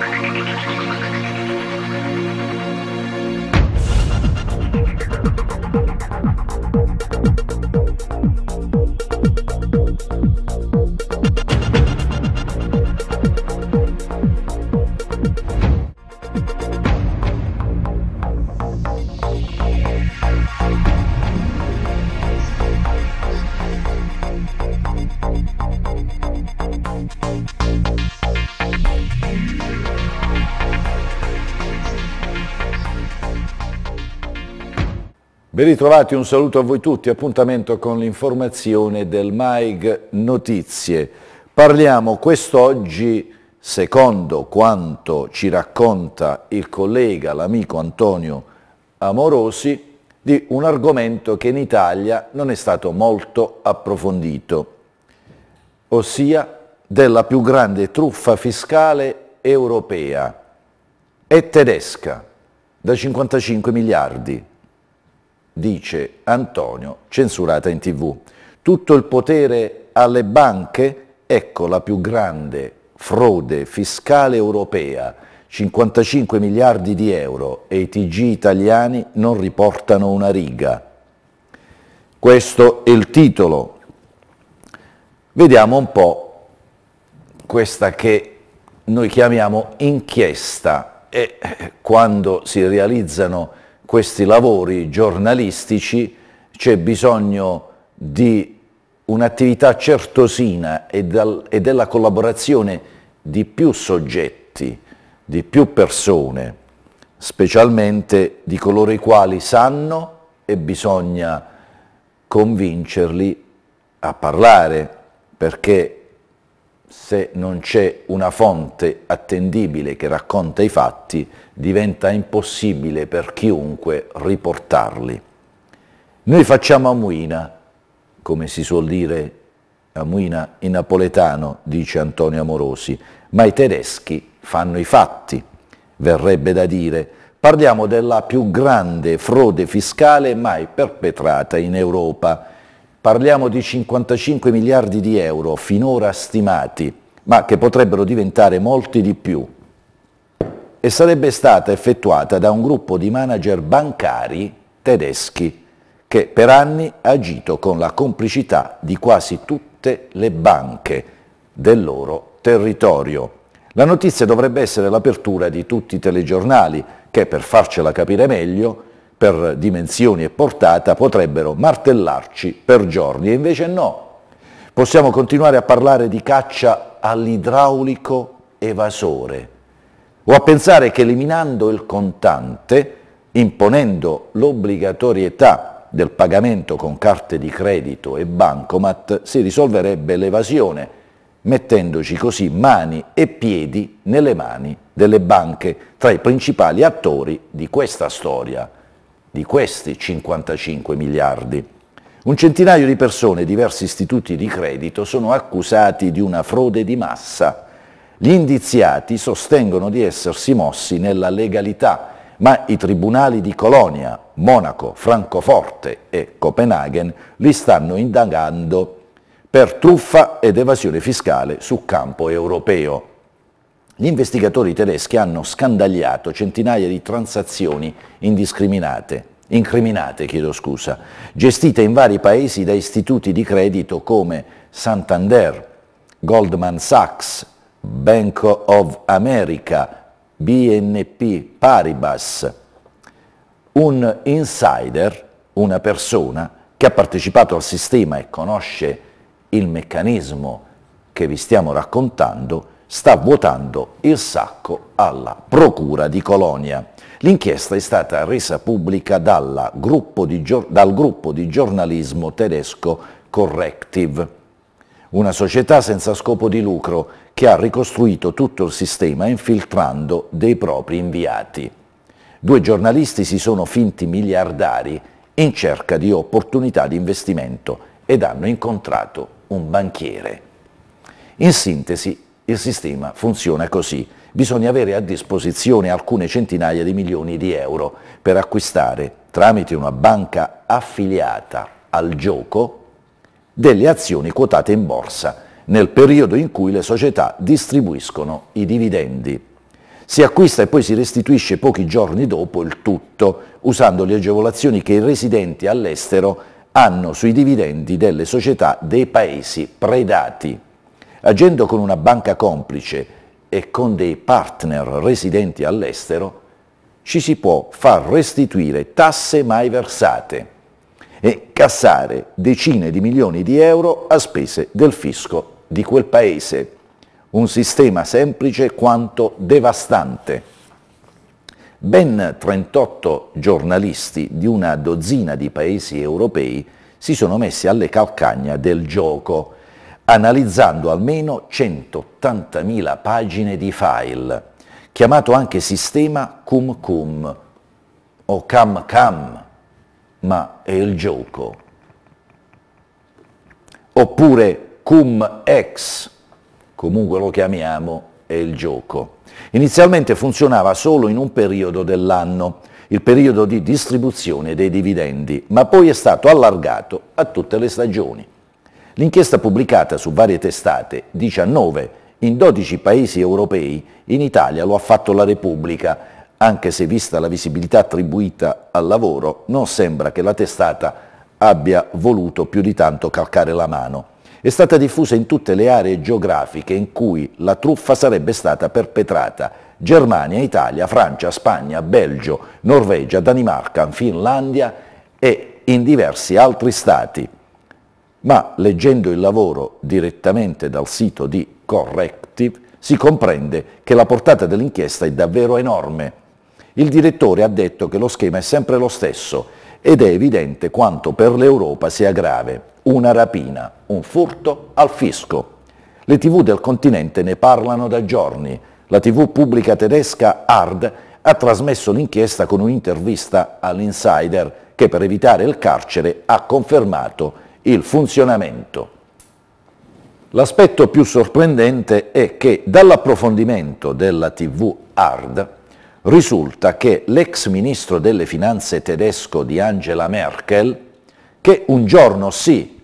Thank you. Ben ritrovati, un saluto a voi tutti, appuntamento con l'informazione del MAIG Notizie. Parliamo quest'oggi, secondo quanto ci racconta il collega, l'amico Antonio Amorosi, di un argomento che in Italia non è stato molto approfondito, ossia della più grande truffa fiscale europea e tedesca, da 55 miliardi dice Antonio, censurata in tv. Tutto il potere alle banche? Ecco la più grande frode fiscale europea, 55 miliardi di euro e i TG italiani non riportano una riga. Questo è il titolo. Vediamo un po' questa che noi chiamiamo inchiesta e quando si realizzano questi lavori giornalistici c'è bisogno di un'attività certosina e, dal, e della collaborazione di più soggetti, di più persone, specialmente di coloro i quali sanno e bisogna convincerli a parlare perché se non c'è una fonte attendibile che racconta i fatti, diventa impossibile per chiunque riportarli. Noi facciamo a Muina, come si suol dire a Muina in napoletano, dice Antonio Amorosi, ma i tedeschi fanno i fatti, verrebbe da dire. Parliamo della più grande frode fiscale mai perpetrata in Europa Parliamo di 55 miliardi di euro finora stimati, ma che potrebbero diventare molti di più e sarebbe stata effettuata da un gruppo di manager bancari tedeschi che per anni ha agito con la complicità di quasi tutte le banche del loro territorio. La notizia dovrebbe essere l'apertura di tutti i telegiornali che, per farcela capire meglio, per dimensioni e portata potrebbero martellarci per giorni e invece no. Possiamo continuare a parlare di caccia all'idraulico evasore o a pensare che eliminando il contante, imponendo l'obbligatorietà del pagamento con carte di credito e bancomat, si risolverebbe l'evasione, mettendoci così mani e piedi nelle mani delle banche, tra i principali attori di questa storia di questi 55 miliardi. Un centinaio di persone e diversi istituti di credito sono accusati di una frode di massa. Gli indiziati sostengono di essersi mossi nella legalità, ma i tribunali di Colonia, Monaco, Francoforte e Copenaghen li stanno indagando per truffa ed evasione fiscale su campo europeo. Gli investigatori tedeschi hanno scandagliato centinaia di transazioni indiscriminate, incriminate, chiedo scusa, gestite in vari paesi da istituti di credito come Santander, Goldman Sachs, Bank of America, BNP Paribas. Un insider, una persona che ha partecipato al sistema e conosce il meccanismo che vi stiamo raccontando, sta vuotando il sacco alla Procura di Colonia. L'inchiesta è stata resa pubblica gruppo di, dal gruppo di giornalismo tedesco Corrective, una società senza scopo di lucro che ha ricostruito tutto il sistema infiltrando dei propri inviati. Due giornalisti si sono finti miliardari in cerca di opportunità di investimento ed hanno incontrato un banchiere. In sintesi, il sistema funziona così. Bisogna avere a disposizione alcune centinaia di milioni di euro per acquistare, tramite una banca affiliata al gioco, delle azioni quotate in borsa nel periodo in cui le società distribuiscono i dividendi. Si acquista e poi si restituisce pochi giorni dopo il tutto, usando le agevolazioni che i residenti all'estero hanno sui dividendi delle società dei paesi predati agendo con una banca complice e con dei partner residenti all'estero, ci si può far restituire tasse mai versate e cassare decine di milioni di euro a spese del fisco di quel paese. Un sistema semplice quanto devastante. Ben 38 giornalisti di una dozzina di paesi europei si sono messi alle calcagna del gioco analizzando almeno 180.000 pagine di file, chiamato anche sistema cum cum o cam cam, ma è il gioco. Oppure cum ex, comunque lo chiamiamo, è il gioco. Inizialmente funzionava solo in un periodo dell'anno, il periodo di distribuzione dei dividendi, ma poi è stato allargato a tutte le stagioni. L'inchiesta pubblicata su varie testate, 19, in 12 paesi europei, in Italia lo ha fatto la Repubblica, anche se vista la visibilità attribuita al lavoro, non sembra che la testata abbia voluto più di tanto calcare la mano. È stata diffusa in tutte le aree geografiche in cui la truffa sarebbe stata perpetrata. Germania, Italia, Francia, Spagna, Belgio, Norvegia, Danimarca, Finlandia e in diversi altri stati ma leggendo il lavoro direttamente dal sito di Corrective si comprende che la portata dell'inchiesta è davvero enorme. Il direttore ha detto che lo schema è sempre lo stesso ed è evidente quanto per l'Europa sia grave una rapina, un furto al fisco. Le tv del continente ne parlano da giorni. La tv pubblica tedesca Hard ha trasmesso l'inchiesta con un'intervista all'insider che per evitare il carcere ha confermato il funzionamento. L'aspetto più sorprendente è che dall'approfondimento della TV Hard risulta che l'ex ministro delle finanze tedesco di Angela Merkel, che un giorno sì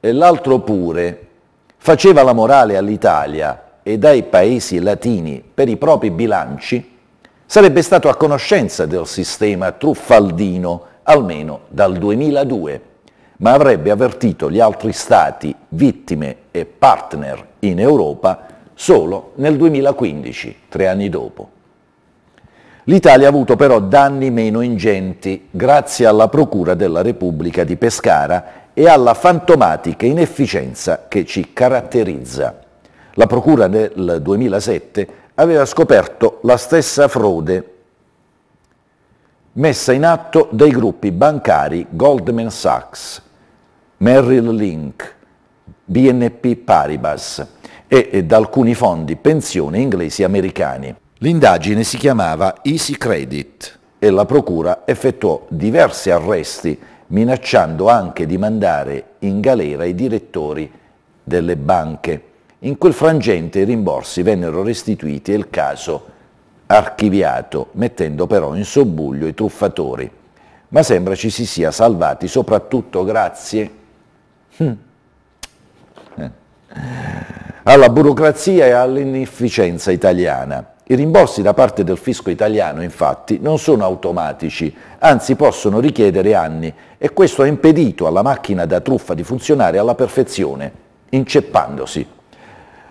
e l'altro pure faceva la morale all'Italia e ai paesi latini per i propri bilanci, sarebbe stato a conoscenza del sistema truffaldino almeno dal 2002 ma avrebbe avvertito gli altri Stati vittime e partner in Europa solo nel 2015, tre anni dopo. L'Italia ha avuto però danni meno ingenti grazie alla Procura della Repubblica di Pescara e alla fantomatica inefficienza che ci caratterizza. La Procura nel 2007 aveva scoperto la stessa frode messa in atto dai gruppi bancari Goldman Sachs, Merrill Link, BNP Paribas e da alcuni fondi pensione inglesi e americani. L'indagine si chiamava Easy Credit e la procura effettuò diversi arresti minacciando anche di mandare in galera i direttori delle banche. In quel frangente i rimborsi vennero restituiti e il caso archiviato, mettendo però in sobbuglio i truffatori. Ma sembra ci si sia salvati soprattutto grazie eh. alla burocrazia e all'inefficienza italiana. I rimborsi da parte del fisco italiano infatti non sono automatici, anzi possono richiedere anni e questo ha impedito alla macchina da truffa di funzionare alla perfezione, inceppandosi.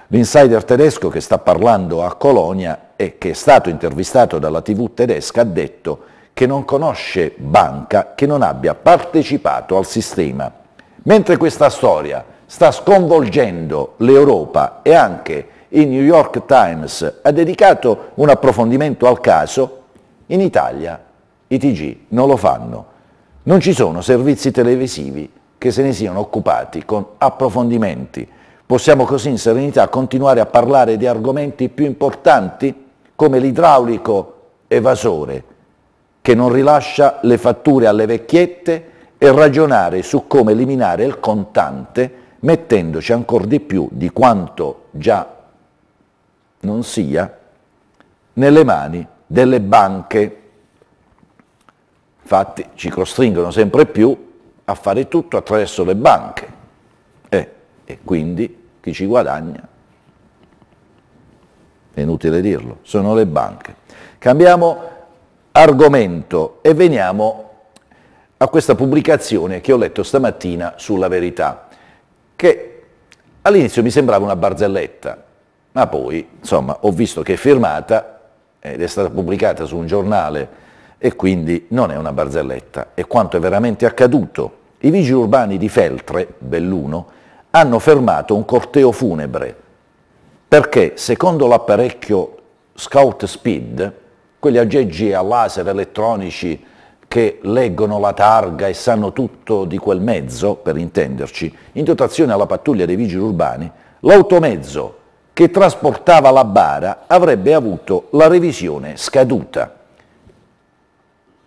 L'insider tedesco che sta parlando a Colonia e che è stato intervistato dalla tv tedesca ha detto che non conosce banca che non abbia partecipato al sistema. Mentre questa storia sta sconvolgendo l'Europa e anche il New York Times ha dedicato un approfondimento al caso, in Italia i TG non lo fanno. Non ci sono servizi televisivi che se ne siano occupati con approfondimenti. Possiamo così in serenità continuare a parlare di argomenti più importanti come l'idraulico evasore che non rilascia le fatture alle vecchiette e ragionare su come eliminare il contante mettendoci ancora di più di quanto già non sia nelle mani delle banche. Infatti ci costringono sempre più a fare tutto attraverso le banche eh, e quindi chi ci guadagna, è inutile dirlo, sono le banche. Cambiamo argomento e veniamo a questa pubblicazione che ho letto stamattina sulla verità, che all'inizio mi sembrava una barzelletta, ma poi, insomma, ho visto che è firmata ed è stata pubblicata su un giornale e quindi non è una barzelletta, è quanto è veramente accaduto. I vigili urbani di Feltre, Belluno, hanno fermato un corteo funebre perché, secondo l'apparecchio Scout Speed, quegli aggeggi a laser elettronici che leggono la targa e sanno tutto di quel mezzo, per intenderci, in dotazione alla pattuglia dei vigili urbani, l'automezzo che trasportava la bara avrebbe avuto la revisione scaduta.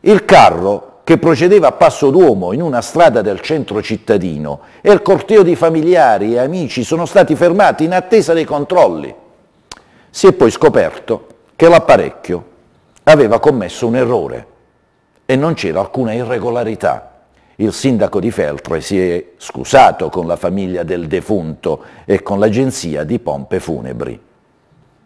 Il carro che procedeva a passo d'uomo in una strada del centro cittadino e il corteo di familiari e amici sono stati fermati in attesa dei controlli. Si è poi scoperto che l'apparecchio aveva commesso un errore e non c'era alcuna irregolarità. Il sindaco di Feltre si è scusato con la famiglia del defunto e con l'agenzia di pompe funebri.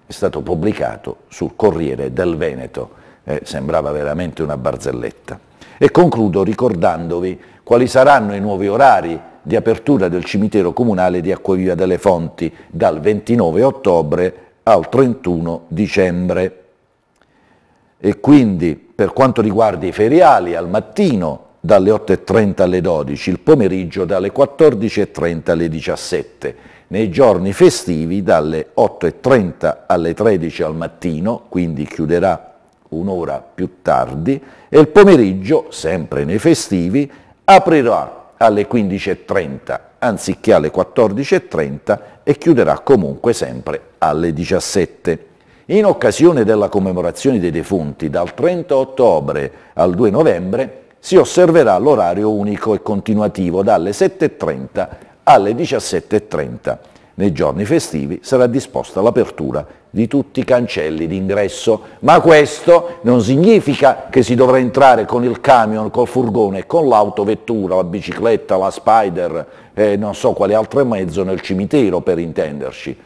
È stato pubblicato sul Corriere del Veneto, eh, sembrava veramente una barzelletta. E concludo ricordandovi quali saranno i nuovi orari di apertura del cimitero comunale di Acquaviva delle Fonti dal 29 ottobre al 31 dicembre e quindi per quanto riguarda i feriali al mattino dalle 8.30 alle 12, il pomeriggio dalle 14.30 alle 17, nei giorni festivi dalle 8.30 alle 13 al mattino, quindi chiuderà un'ora più tardi, e il pomeriggio, sempre nei festivi, aprirà alle 15.30 anziché alle 14.30 e chiuderà comunque sempre alle 17. In occasione della commemorazione dei defunti dal 30 ottobre al 2 novembre si osserverà l'orario unico e continuativo dalle 7.30 alle 17.30. Nei giorni festivi sarà disposta l'apertura di tutti i cancelli d'ingresso, ma questo non significa che si dovrà entrare con il camion, col furgone, con l'autovettura, la bicicletta, la spider e eh, non so quale altro mezzo nel cimitero per intenderci.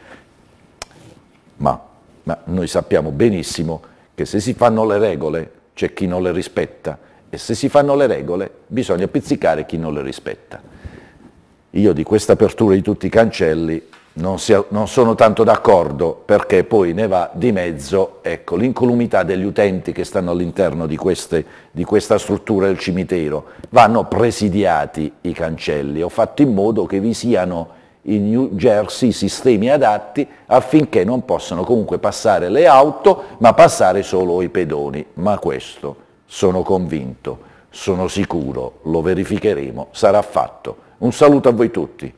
Ma ma noi sappiamo benissimo che se si fanno le regole c'è chi non le rispetta e se si fanno le regole bisogna pizzicare chi non le rispetta. Io di questa apertura di tutti i cancelli non, si, non sono tanto d'accordo perché poi ne va di mezzo ecco, l'incolumità degli utenti che stanno all'interno di, di questa struttura del cimitero. Vanno presidiati i cancelli, ho fatto in modo che vi siano in New Jersey sistemi adatti affinché non possano comunque passare le auto, ma passare solo i pedoni. Ma questo sono convinto, sono sicuro, lo verificheremo, sarà fatto. Un saluto a voi tutti.